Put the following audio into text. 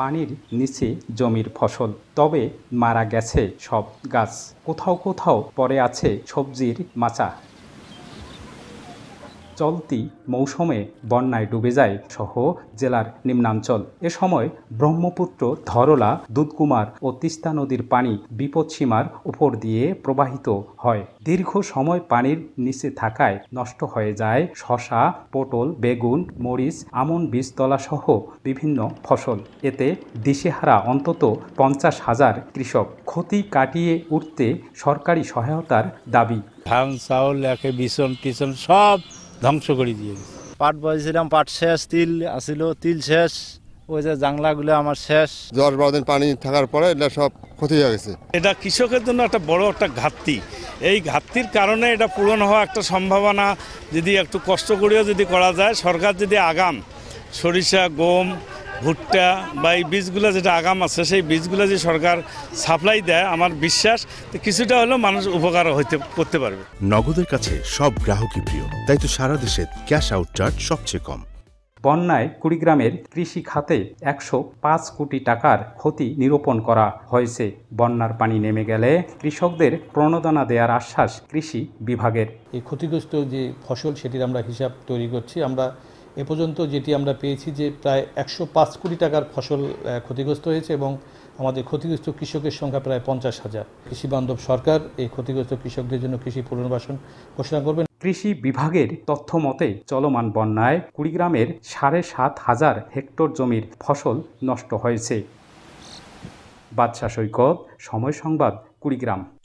পানির নিচে জমির ফসল তবে মারা গেছে সব গাছ কোথাও কোথাও পরে আছে সবজির মাচা চলতি মৌসুমে বন্যায় ডুবে যায় সহ জেলার নিম্নাঞ্চল এ সময় ব্রহ্মপুত্র ধরলা দুধকুমার ও তিস্তা নদীর পানি বিপদসীমার উপর দিয়ে প্রবাহিত হয় দীর্ঘ সময় পানির নিচে থাকায় নষ্ট হয়ে যায় শশা পটল বেগুন মরিচ আমন বীজতলা সহ বিভিন্ন ফসল এতে দিশেহারা অন্তত পঞ্চাশ হাজার কৃষক ক্ষতি কাটিয়ে উঠতে সরকারি সহায়তার দাবি ধান চাউল একে বিছন টিছন সব ধ্বংস করে দিয়ে গেছে পাট বয়েছিলাম পাট শেষ তিল আসিল তিল শেষ ওই যে জাংলাগুলো আমার শেষ দশ বারো দিন পানি থাকার পরে এটা সব ক্ষতি হয়ে গেছে এটা কৃষকের জন্য একটা বড় একটা ঘাটতি এই ঘাটতির কারণে এটা পূরণ হওয়া একটা সম্ভাবনা যদি একটু কষ্ট করেও যদি করা যায় সরকার যদি আগাম সরিষা গম ভুট্টা বা এই বীজগুলো যেটা আগাম আছে সেই বীজগুলো যে সরকার সাপ্লাই দেয় আমার বিশ্বাস কিছুটা হলেও মানুষ উপকার হইতে করতে পারবে নগদের কাছে সব গ্রাহকই প্রিয় তাই তো সারা দেশে ক্যাশ আউট চার্জ সবচেয়ে কম বন্যায় কুড়িগ্রামের কৃষি খাতে একশো পাঁচ কোটি টাকার ক্ষতি নিরূপণ করা হয়েছে বন্যার পানি নেমে গেলে কৃষকদের প্রণোদনা দেওয়ার আশ্বাস কৃষি বিভাগের এই ক্ষতিগ্রস্ত যে ফসল সেটির আমরা হিসাব তৈরি করছি আমরা এ পর্যন্ত যেটি আমরা পেয়েছি যে প্রায় একশো পাঁচ কোটি টাকার ফসল ক্ষতিগ্রস্ত হয়েছে এবং আমাদের ক্ষতিগ্রস্ত কৃষকের সংখ্যা প্রায় পঞ্চাশ হাজার কৃষি বান্ধব সরকার এই ক্ষতিগ্রস্ত কৃষকদের জন্য কৃষি পুনর্বাসন ঘোষণা করবেন কৃষি বিভাগের তথ্য মতে চলমান বন্যায় কুড়িগ্রামের সাড়ে সাত হাজার হেক্টর জমির ফসল নষ্ট হয়েছে বাদশা সৈকত সময় সংবাদ কুড়িগ্রাম